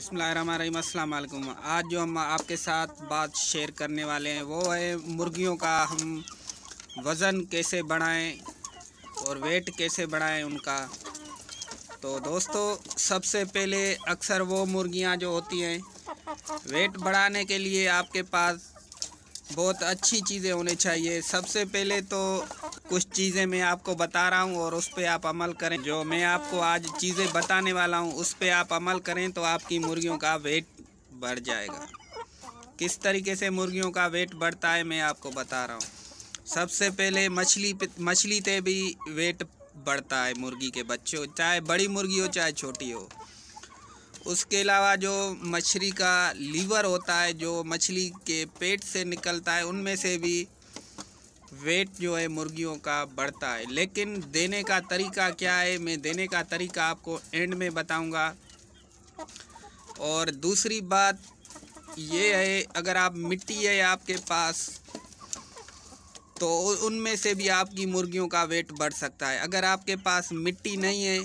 बिसमीम अल्लाम आज जो हम आपके साथ बात शेयर करने वाले हैं वो है मुर्गियों का हम वज़न कैसे बढ़ाएं और वेट कैसे बढ़ाएं उनका तो दोस्तों सबसे पहले अक्सर वो मुर्गियां जो होती हैं वेट बढ़ाने के लिए आपके पास बहुत अच्छी चीज़ें होनी चाहिए सबसे पहले तो कुछ चीज़ें मैं आपको बता रहा हूँ और उस पर आप अमल करें जो मैं आपको आज चीज़ें बताने वाला हूँ उस पर आप अमल करें तो आपकी मुर्गियों का वेट बढ़ जाएगा किस तरीके से मुर्गियों का वेट बढ़ता है मैं आपको बता रहा हूँ सबसे पहले मछली मछली पे भी वेट बढ़ता है मुर्गी के बच्चों चाहे बड़ी मुर्गी हो चाहे छोटी हो उसके अलावा जो मछली का लीवर होता है जो मछली के पेट से निकलता है उनमें से भी वेट जो है मुर्गियों का बढ़ता है लेकिन देने का तरीका क्या है मैं देने का तरीका आपको एंड में बताऊंगा और दूसरी बात ये है अगर आप मिट्टी है आपके पास तो उनमें से भी आपकी मुर्गियों का वेट बढ़ सकता है अगर आपके पास मिट्टी नहीं है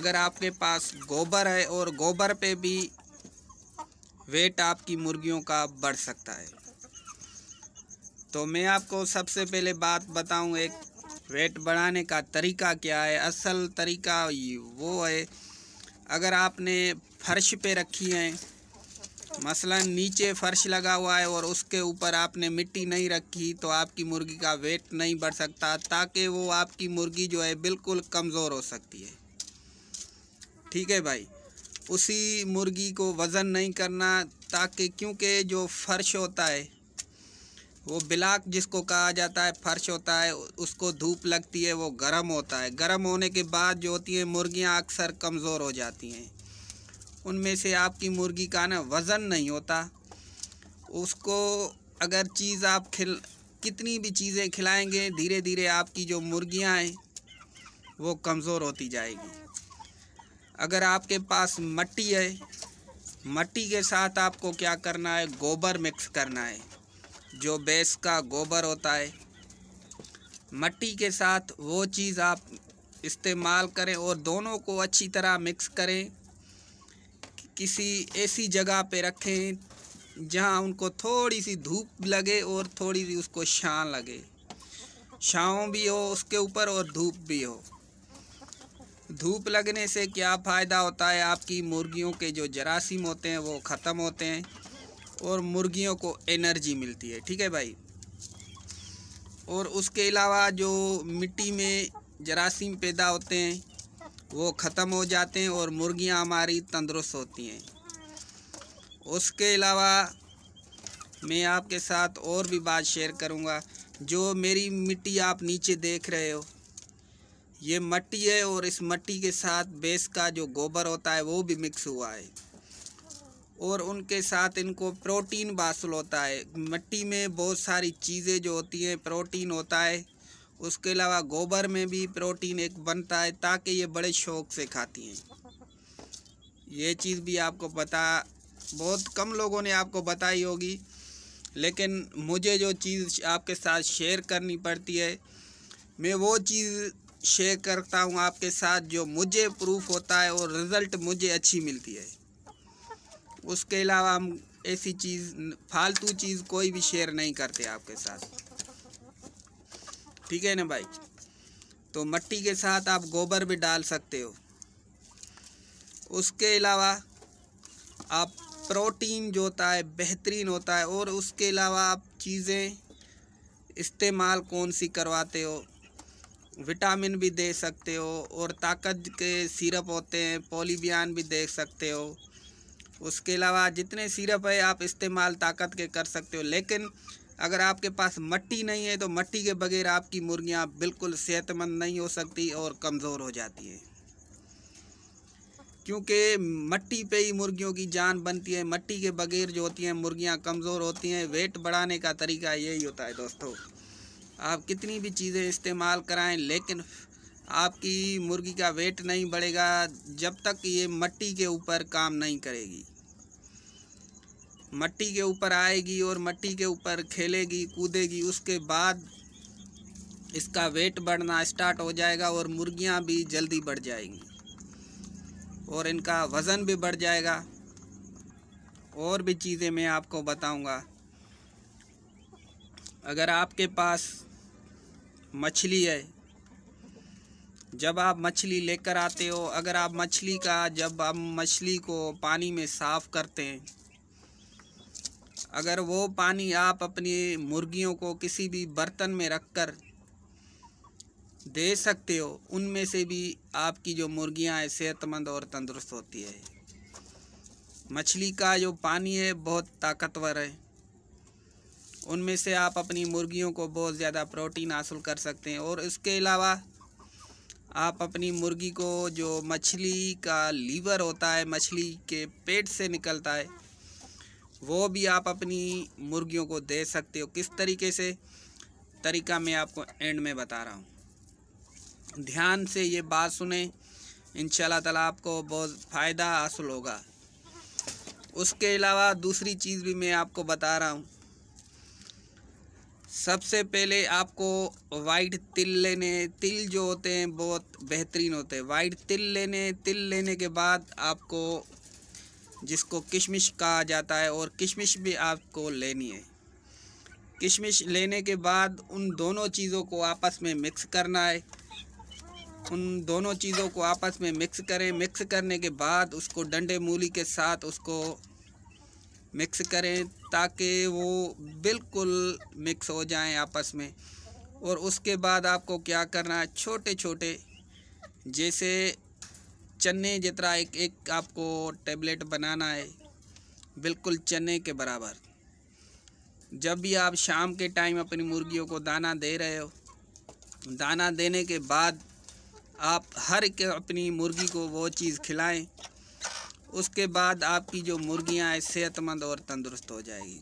अगर आपके पास गोबर है और गोबर पे भी वेट आपकी मुर्गियों का बढ़ सकता है तो मैं आपको सबसे पहले बात बताऊं एक वेट बढ़ाने का तरीका क्या है असल तरीका वो है अगर आपने फर्श पे रखी है मसलन नीचे फर्श लगा हुआ है और उसके ऊपर आपने मिट्टी नहीं रखी तो आपकी मुर्गी का वेट नहीं बढ़ सकता ताकि वो आपकी मुर्गी जो है बिल्कुल कमज़ोर हो सकती है ठीक है भाई उसी मुर्गी को वज़न नहीं करना ताकि क्योंकि जो फर्श होता है वो ब्लाक जिसको कहा जाता है फर्श होता है उसको धूप लगती है वो गर्म होता है गर्म होने के बाद जो होती हैं मुर्गियाँ अक्सर कमज़ोर हो जाती हैं उनमें से आपकी मुर्गी का ना वज़न नहीं होता उसको अगर चीज़ आप खिल कितनी भी चीज़ें खिलाएंगे धीरे धीरे आपकी जो मुर्गियाँ हैं वो कमज़ोर होती जाएगी अगर आपके पास मट्टी है मट्टी के साथ आपको क्या करना है गोबर मिक्स करना है जो बेस का गोबर होता है मट्टी के साथ वो चीज़ आप इस्तेमाल करें और दोनों को अच्छी तरह मिक्स करें किसी ऐसी जगह पे रखें जहां उनको थोड़ी सी धूप लगे और थोड़ी सी उसको छाँ लगे छाँव भी हो उसके ऊपर और धूप भी हो धूप लगने से क्या फ़ायदा होता है आपकी मुर्गियों के जो जरासीम होते हैं वो ख़त्म होते हैं और मुर्गियों को एनर्जी मिलती है ठीक है भाई और उसके अलावा जो मिट्टी में जरासीम पैदा होते हैं वो ख़त्म हो जाते हैं और मुर्गियाँ हमारी तंदुरुस्त होती हैं उसके अलावा मैं आपके साथ और भी बात शेयर करूँगा जो मेरी मिट्टी आप नीचे देख रहे हो ये मट्टी है और इस मट्टी के साथ बेस का जो गोबर होता है वो भी मिक्स हुआ है और उनके साथ इनको प्रोटीन बासल होता है मिट्टी में बहुत सारी चीज़ें जो होती हैं प्रोटीन होता है उसके अलावा गोबर में भी प्रोटीन एक बनता है ताकि ये बड़े शौक से खाती हैं ये चीज़ भी आपको पता बहुत कम लोगों ने आपको बताई होगी लेकिन मुझे जो चीज़ आपके साथ शेयर करनी पड़ती है मैं वो चीज़ शेयर करता हूँ आपके साथ जो मुझे प्रूफ होता है और रिज़ल्ट मुझे अच्छी मिलती है उसके अलावा हम ऐसी चीज़ फालतू चीज़ कोई भी शेयर नहीं करते आपके साथ ठीक है ना भाई तो मट्टी के साथ आप गोबर भी डाल सकते हो उसके अलावा आप प्रोटीन जो होता है बेहतरीन होता है और उसके अलावा आप चीज़ें इस्तेमाल कौन सी करवाते हो विटामिन भी दे सकते हो और ताकत के सिरप होते हैं पोलीबियान भी दे सकते हो उसके अलावा जितने सिरप है आप इस्तेमाल ताकत के कर सकते हो लेकिन अगर आपके पास मट्टी नहीं है तो मट्टी के बगैर आपकी मुर्गियाँ बिल्कुल सेहतमंद नहीं हो सकती और कमज़ोर हो जाती है क्योंकि मट्टी पे ही मुर्गियों की जान बनती है मट्टी के बगैर जो होती हैं मुर्गियाँ कमज़ोर होती हैं वेट बढ़ाने का तरीका यही होता है दोस्तों आप कितनी भी चीज़ें इस्तेमाल कराएं लेकिन आपकी मुर्गी का वेट नहीं बढ़ेगा जब तक ये मट्टी के ऊपर काम नहीं करेगी मट्टी के ऊपर आएगी और मट्टी के ऊपर खेलेगी कूदेगी उसके बाद इसका वेट बढ़ना स्टार्ट हो जाएगा और मुर्गियां भी जल्दी बढ़ जाएंगी और इनका वज़न भी बढ़ जाएगा और भी चीज़ें मैं आपको बताऊंगा अगर आपके पास मछली है जब आप मछली लेकर आते हो अगर आप मछली का जब हम मछली को पानी में साफ़ करते हैं अगर वो पानी आप अपनी मुर्गियों को किसी भी बर्तन में रख कर दे सकते हो उनमें से भी आपकी जो मुर्गियां हैं सेहतमंद और तंदुरुस्त होती है मछली का जो पानी है बहुत ताकतवर है उनमें से आप अपनी मुर्गियों को बहुत ज़्यादा प्रोटीन हासिल कर सकते हैं और इसके अलावा आप अपनी मुर्गी को जो मछली का लीवर होता है मछली के पेट से निकलता है वो भी आप अपनी मुर्गियों को दे सकते हो किस तरीके से तरीका मैं आपको एंड में बता रहा हूँ ध्यान से ये बात सुने इन ताला आपको बहुत फ़ायदा हासिल होगा उसके अलावा दूसरी चीज़ भी मैं आपको बता रहा हूँ सबसे पहले आपको वाइट तिल लेने तिल जो होते हैं बहुत बेहतरीन होते हैं वाइट तिल लेने तिल लेने के बाद आपको जिसको किशमिश कहा जाता है और किशमिश भी आपको लेनी है किशमिश लेने के बाद उन दोनों चीज़ों को आपस में मिक्स करना है उन दोनों चीज़ों को आपस में मिक्स करें मिक्स करने के बाद उसको डंडे मूली के साथ उसको मिक्स करें ताकि वो बिल्कुल मिक्स हो जाएं आपस में और उसके बाद आपको क्या करना है छोटे छोटे जैसे चने जितना एक एक आपको टेबलेट बनाना है बिल्कुल चने के बराबर जब भी आप शाम के टाइम अपनी मुर्गियों को दाना दे रहे हो दाना देने के बाद आप हर एक अपनी मुर्गी को वो चीज़ खिलाएं उसके बाद आपकी जो मुर्गियाँ हैं सेहतमंद और तंदुरुस्त हो जाएगी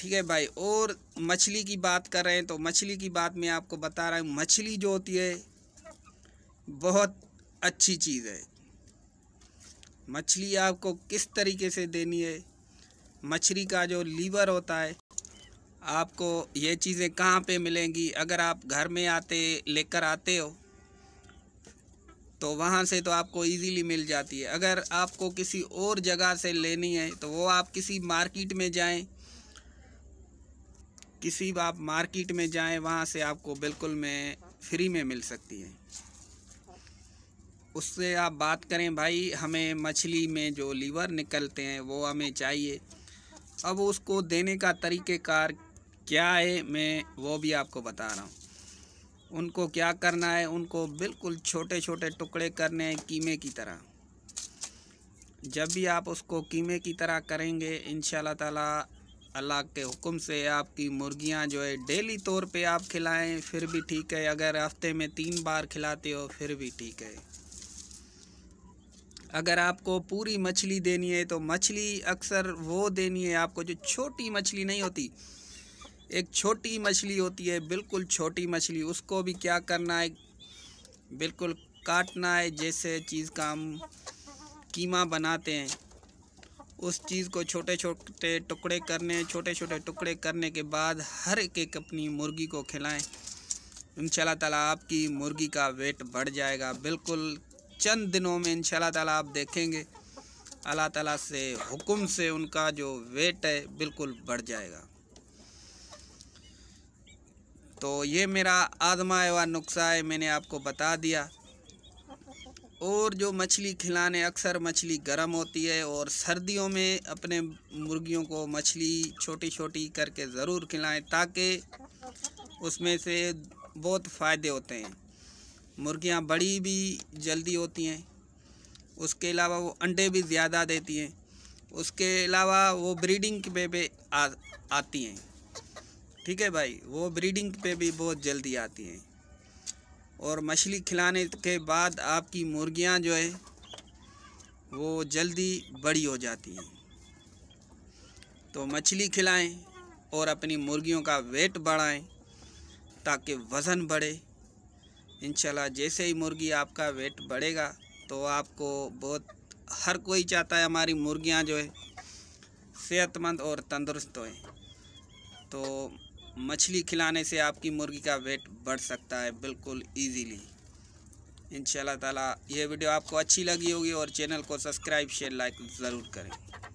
ठीक है भाई और मछली की बात कर रहे हैं तो मछली की बात मैं आपको बता रहा हूँ मछली जो होती है बहुत अच्छी चीज़ है मछली आपको किस तरीके से देनी है मछली का जो लीवर होता है आपको ये चीज़ें कहाँ पे मिलेंगी अगर आप घर में आते लेकर आते हो तो वहाँ से तो आपको इजीली मिल जाती है अगर आपको किसी और जगह से लेनी है तो वो आप किसी मार्केट में जाएं किसी आप मार्केट में जाएं वहाँ से आपको बिल्कुल में फ्री में मिल सकती है उससे आप बात करें भाई हमें मछली में जो लीवर निकलते हैं वो हमें चाहिए अब उसको देने का तरीक़ेकार क्या है मैं वो भी आपको बता रहा हूँ उनको क्या करना है उनको बिल्कुल छोटे छोटे टुकड़े करने हैं कीमे की तरह जब भी आप उसको कीमे की तरह करेंगे इन ताला अल्लाह के हुक्म से आपकी मुर्गियां जो है डेली तौर पे आप खिलाएं फिर भी ठीक है अगर हफ्ते में तीन बार खिलाते हो फिर भी ठीक है अगर आपको पूरी मछली देनी है तो मछली अक्सर वो देनी है आपको जो छोटी मछली नहीं होती एक छोटी मछली होती है बिल्कुल छोटी मछली उसको भी क्या करना है बिल्कुल काटना है जैसे चीज़ का हम कीमा बनाते हैं उस चीज़ को छोटे छोटे टुकड़े करने छोटे छोटे टुकड़े करने के बाद हर एक एक अपनी मुर्गी को खिलाएं इन ताला आपकी मुर्गी का वेट बढ़ जाएगा बिल्कुल चंद दिनों में इन ताला आप देखेंगे अल्लाह ताला से हुक्म से उनका जो वेट है बिल्कुल बढ़ जाएगा तो ये मेरा आजमाए व नुस्खा है मैंने आपको बता दिया और जो मछली खिलाने अक्सर मछली गर्म होती है और सर्दियों में अपने मुर्गियों को मछली छोटी छोटी करके ज़रूर खिलाएं ताकि उसमें से बहुत फ़ायदे होते हैं मुर्गियाँ बड़ी भी जल्दी होती हैं उसके अलावा वो अंडे भी ज़्यादा देती हैं उसके अलावा वो ब्रीडिंग पे भी आ, आती हैं ठीक है भाई वो ब्रीडिंग पे भी बहुत जल्दी आती हैं और मछली खिलाने के बाद आपकी मुर्गियां जो है वो जल्दी बड़ी हो जाती हैं तो मछली खिलाएं और अपनी मुर्गियों का वेट बढ़ाएं ताकि वज़न बढ़े इंशाल्लाह जैसे ही मुर्गी आपका वेट बढ़ेगा तो आपको बहुत हर कोई चाहता है हमारी मुर्गियां जो है सेहतमंद और तंदुरुस्त होएं तो मछली खिलाने से आपकी मुर्गी का वेट बढ़ सकता है बिल्कुल ईजीली इंशाल्लाह ताला ये वीडियो आपको अच्छी लगी होगी और चैनल को सब्सक्राइब शेयर लाइक ज़रूर करें